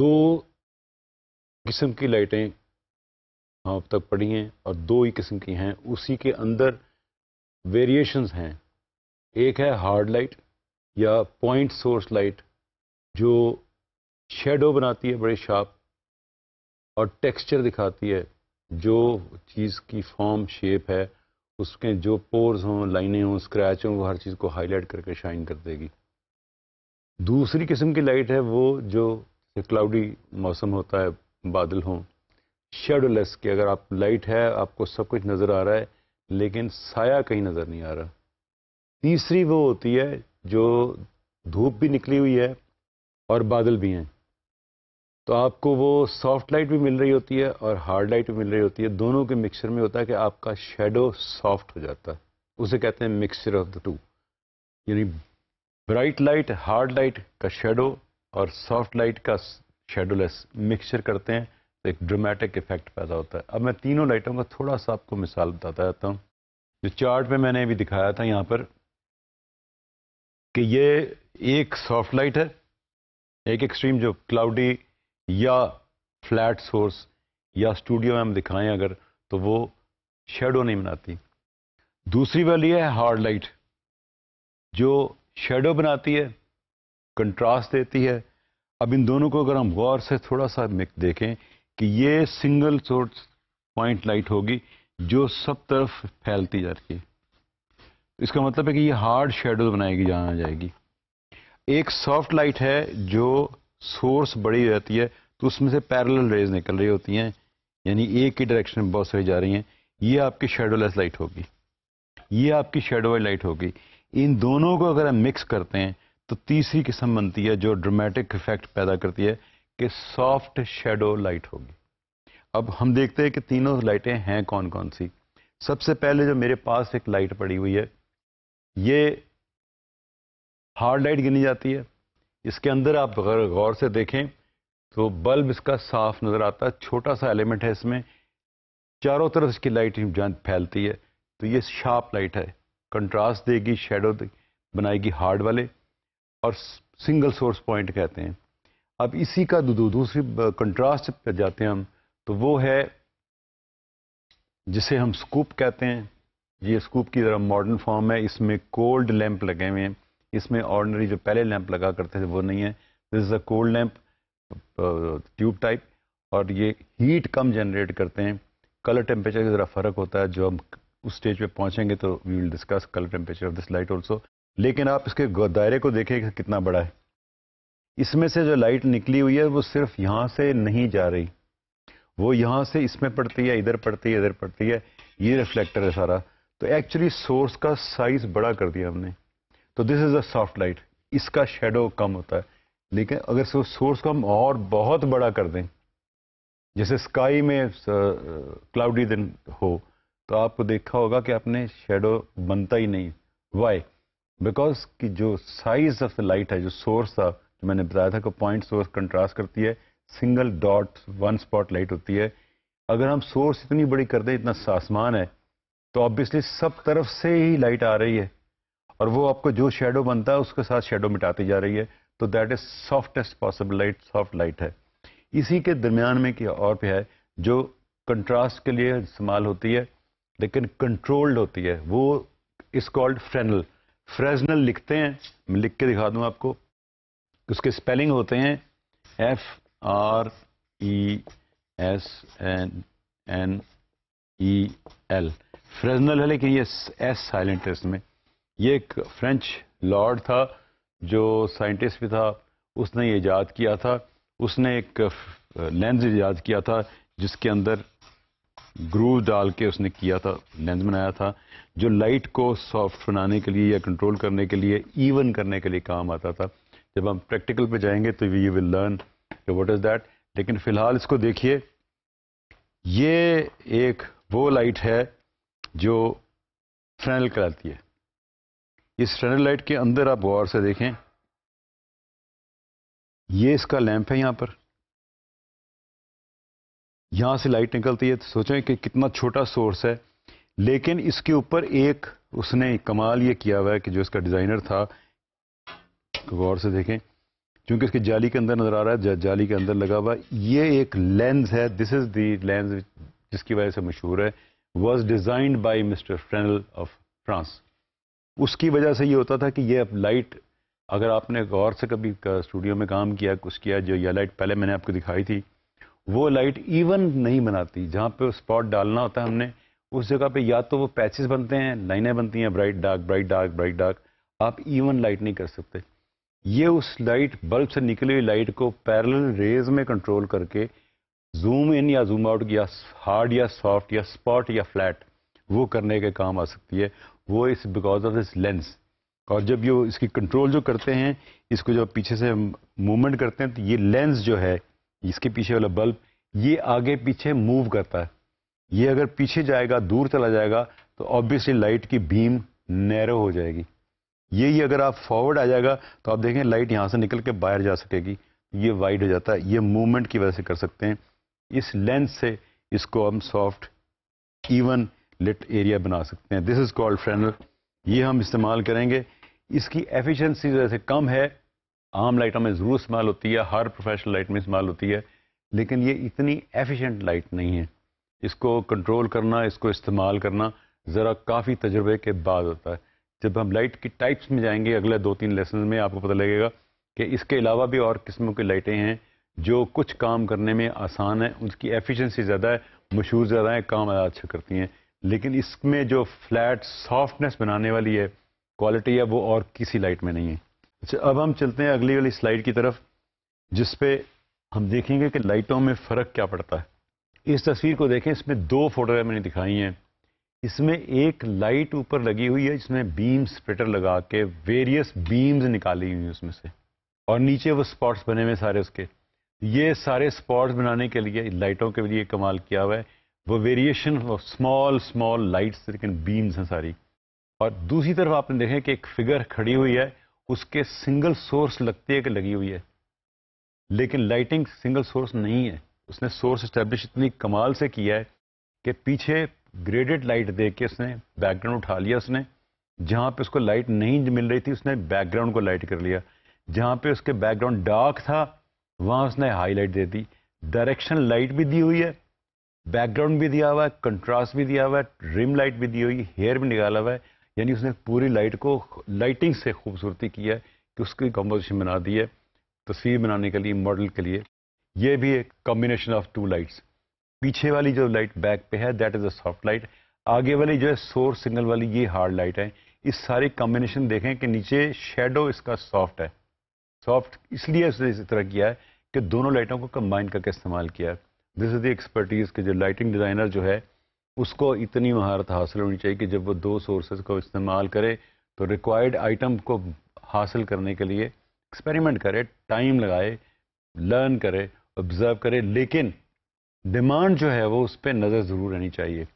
दो किस्म की लाइटें अब तक पड़ी हैं और दो ही किस्म की हैं उसी के अंदर वेरिएशंस हैं एक है हार्ड लाइट या पॉइंट सोर्स लाइट जो शेडो बनाती है बड़े शार्प और टेक्सचर दिखाती है जो चीज़ की फॉर्म शेप है उसके जो पोर्स हों लाइनें हों स्क्रैच हों वो हर चीज़ को हाईलाइट करके शाइन कर देगी दूसरी किस्म की लाइट है वो जो क्लाउडी मौसम होता है बादल हों शेडोलेस कि अगर आप लाइट है आपको सब कुछ नज़र आ रहा है लेकिन साया कहीं नज़र नहीं आ रहा तीसरी वो होती है जो धूप भी निकली हुई है और बादल भी हैं तो आपको वो सॉफ्ट लाइट भी मिल रही होती है और हार्ड लाइट भी मिल रही होती है दोनों के मिक्सचर में होता है कि आपका शेडो सॉफ्ट हो जाता है उसे कहते हैं मिक्सचर ऑफ द टू यानी ब्राइट लाइट हार्ड लाइट का शेडो और सॉफ्ट लाइट का शेडोलेस मिक्सचर करते हैं तो एक ड्रामेटिक इफेक्ट पैदा होता है अब मैं तीनों लाइटों का थोड़ा सा आपको मिसाल बताता रहता हूँ जो चार्ट में मैंने अभी दिखाया था यहाँ पर कि ये एक सॉफ्ट लाइट है एक एक्सट्रीम जो क्लाउडी या फ्लैट सोर्स या स्टूडियो में हम दिखाएं अगर तो वो शेडो नहीं बनाती दूसरी वाली है हार्ड लाइट जो शेडो बनाती है कंट्रास्ट देती है अब इन दोनों को अगर हम गौर से थोड़ा सा देखें कि ये सिंगल सोर्स पॉइंट लाइट होगी जो सब तरफ फैलती जा रही है इसका मतलब है कि ये हार्ड शेडो बनाएगी जाना जाएगी एक सॉफ्ट लाइट है जो सोर्स बड़ी रहती है तो उसमें से पैरेलल रेज निकल रही होती हैं यानी एक ही डायरेक्शन में बहुत सारी जा रही हैं ये आपकी शेडोलेस लाइट होगी ये आपकी शेडो वाली लाइट होगी इन दोनों को अगर हम मिक्स करते हैं तो तीसरी किस्म बनती है जो ड्रामेटिक इफेक्ट पैदा करती है कि सॉफ्ट शेडो लाइट होगी अब हम देखते हैं कि तीनों लाइटें हैं कौन कौन सी सबसे पहले जो मेरे पास एक लाइट पड़ी हुई है ये हार्ड लाइट गिनी जाती है इसके अंदर आप गौर से देखें तो बल्ब इसका साफ नज़र आता है छोटा सा एलिमेंट है इसमें चारों तरफ इसकी लाइट फैलती है तो ये शार्प लाइट है कंट्रास्ट देगी शेडो दे, बनाएगी हार्ड वाले और सिंगल सोर्स पॉइंट कहते हैं अब इसी का दूसरी कंट्रास्ट पर जाते हैं हम तो वो है जिसे हम स्कूप कहते हैं ये स्कूप की ज़रा मॉडर्न फॉर्म है इसमें कोल्ड लैंप लगे हुए हैं इसमें ऑर्डनरी जो पहले लैंप लगा करते थे वो नहीं है this is a cold lamp tube type और ये हीट कम जनरेट करते हैं कलर टेम्परेचर का ज़रा फ़र्क होता है जो हम उस स्टेज पे पहुंचेंगे तो we will discuss colour temperature of this light also लेकिन आप इसके दायरे को देखें कि कितना बड़ा है इसमें से जो लाइट निकली हुई है वो सिर्फ यहाँ से नहीं जा रही वो यहाँ से इसमें पड़ती है इधर पड़ती है इधर पड़ती है ये रिफ्लेक्टर है सारा तो एक्चुअली सोर्स का साइज बड़ा कर दिया हमने तो this is a soft light इसका शेडो कम होता है लेकिन अगर सोर्स को हम और बहुत बड़ा कर दें जैसे स्काई में क्लाउडी दिन हो तो आपको देखा होगा कि आपने शेडो बनता ही नहीं वाई बिकॉज की जो साइज ऑफ द लाइट है जो सोर्स था जो मैंने बताया था कि पॉइंट सोर्स कंट्रास्ट करती है single dot one spot light होती है अगर हम सोर्स इतनी बड़ी कर दें इतना सासमान है तो ऑब्वियसली सब तरफ से ही लाइट आ रही है और वो आपको जो शेडो बनता है उसके साथ शेडो मिटाती जा रही है तो that is softest possible light soft light है इसी के दरमियान में क्या और भी है जो कंट्रास्ट के लिए इस्तेमाल होती है लेकिन कंट्रोल्ड होती है वो इस कॉल्ड फ्रेनल फ्रेजनल लिखते हैं मैं लिख के दिखा दूं आपको उसके स्पेलिंग होते हैं F R E S N N E L Fresnel है लेकिन ये एस साइलेंट है इसमें ये एक फ्रेंच लॉर्ड था जो साइंटिस्ट भी था उसने ये ईजाद किया था उसने एक लेंस uh, ईजाद किया था जिसके अंदर ग्रूव डाल के उसने किया था लेंस बनाया था जो लाइट को सॉफ्ट बनाने के लिए या कंट्रोल करने के लिए इवन करने के लिए काम आता था जब हम प्रैक्टिकल पे जाएंगे तो you will learn what is that लेकिन फ़िलहाल इसको देखिए ये एक वो लाइट है जो फ्रेनल कराती है इस फ्रेनल लाइट के अंदर आप गौर से देखें ये इसका लैंप है यहाँ पर यहाँ से लाइट निकलती है तो सोचें कि कितना छोटा सोर्स है लेकिन इसके ऊपर एक उसने कमाल ये किया हुआ है कि जो इसका डिज़ाइनर था गौर से देखें क्योंकि इसके जाली के अंदर नज़र आ रहा है जा, जाली के अंदर लगा हुआ ये एक लेंस है दिस इज़ दी लेंस जिसकी वजह से मशहूर है was designed by mister Fresnel of France उसकी वजह से ये होता था कि ये अब लाइट अगर आपने गौर से कभी स्टूडियो में काम किया कुछ किया जो यह लाइट पहले मैंने आपको दिखाई थी वो लाइट इवन नहीं बनाती जहाँ पे स्पॉट डालना होता है हमने उस जगह पे या तो वो पैचेस बनते हैं लाइनें बनती हैं bright dark bright dark bright dark आप इवन लाइट नहीं कर सकते ये उस लाइट बल्ब से निकली हुई लाइट को पैरेलल रेज में कंट्रोल करके जूम इन या जूम आउट या हार्ड या सॉफ्ट या स्पॉट या फ्लैट वो करने के काम आ सकती है वो इस बिकॉज ऑफ दिस लेंस और जब ये इसकी कंट्रोल जो करते हैं इसको जब पीछे से हम मूवमेंट करते हैं तो ये लेंस जो है इसके पीछे वाला बल्ब ये आगे पीछे मूव करता है ये अगर पीछे जाएगा दूर चला जाएगा तो ऑब्वियसली लाइट की बीम नैरो हो जाएगी ये ही अगर आप फॉरवर्ड आ जाएगा तो आप देखें लाइट यहाँ से निकल के बाहर जा सकेगी ये वाइड हो जाता है ये मूवमेंट की वजह से कर सकते हैं इस लेंस से इसको हम सॉफ्ट इवन लिट एरिया बना सकते हैं दिस इज़ कॉल्ड फ्रेनल ये हम इस्तेमाल करेंगे इसकी एफिशिएंसी जैसे कम है आम लाइटों में ज़रूर इस्तेमाल होती है हर प्रोफेशनल लाइट में इस्तेमाल होती है लेकिन ये इतनी एफिशिएंट लाइट नहीं है इसको कंट्रोल करना इसको इस्तेमाल करना ज़रा काफ़ी तजर्बे के बाद होता है जब हम लाइट की टाइप्स में जाएंगे अगले दो तीन लेसन में आपको पता लगेगा कि इसके अलावा भी और किस्मों की लाइटें हैं जो कुछ काम करने में आसान है उसकी एफिशेंसी ज़्यादा है मशहूर ज़्यादा है काम ज़्यादा अच्छा करती हैं लेकिन इसमें जो फ्लैट सॉफ्टनेस बनाने वाली है क्वालिटी है वो और किसी लाइट में नहीं है अच्छा अब हम चलते हैं अगली वाली स्लाइड की तरफ जिस पे हम देखेंगे कि लाइटों में फ़र्क क्या पड़ता है इस तस्वीर को देखें इसमें दो फोटोग्राफ मैंने दिखाई हैं इसमें एक लाइट ऊपर लगी हुई है जिसमें बीम स्प्लिटर लगा के वेरियस बीम्स निकाली हुई हैं उसमें से और नीचे वो स्पॉट्स बने हुए सारे उसके ये सारे स्पॉट्स बनाने के लिए लाइटों के लिए कमाल किया हुआ है वो variation of small small lights लेकिन बीम्स हैं सारी और दूसरी तरफ आपने देखें कि एक फिगर खड़ी हुई है उसके सिंगल सोर्स लगती है कि लगी हुई है लेकिन लाइटिंग सिंगल सोर्स नहीं है उसने सोर्स इस्टेब्लिश इतनी कमाल से किया है कि पीछे ग्रेडेड लाइट दे के उसने बैकग्राउंड उठा लिया उसने जहाँ पे उसको लाइट नहीं मिल रही थी उसने बैकग्राउंड को लाइट कर लिया जहाँ पे उसके बैकग्राउंड डार्क था वहाँ उसने हाईलाइट दे दी डायरेक्शन लाइट भी दी हुई है बैकग्राउंड भी दिया हुआ है कंट्रास्ट भी दिया हुआ है रिम लाइट भी दी हुई है हेयर भी निकाला हुआ है यानी उसने पूरी लाइट को लाइटिंग से खूबसूरती की है कि उसकी कम्पोजिशन बना दी है तस्वीर बनाने के लिए मॉडल के लिए ये भी एक कॉम्बिनेशन ऑफ टू लाइट्स पीछे वाली जो लाइट बैक पे है that is a soft light आगे वाली जो है सोर सिग्नल वाली ये हार्ड लाइट है इस सारी कॉम्बिनेशन देखें कि नीचे शेडो इसका सॉफ्ट है सॉफ्ट इसलिए उसने इस तरह किया है कि दोनों लाइटों को कंबाइन करके इस्तेमाल किया है दिस इज़ द एक्सपर्टीज़ के जो लाइटिंग डिज़ाइनर जो है उसको इतनी महारत हासिल होनी चाहिए कि जब वो दो सोर्सेज को इस्तेमाल करे तो रिक्वायर्ड आइटम को हासिल करने के लिए एक्सपेरिमेंट करे टाइम लगाए लर्न करे ऑब्जर्व करे लेकिन डिमांड जो है वो उस पर नज़र ज़रूर रहनी चाहिए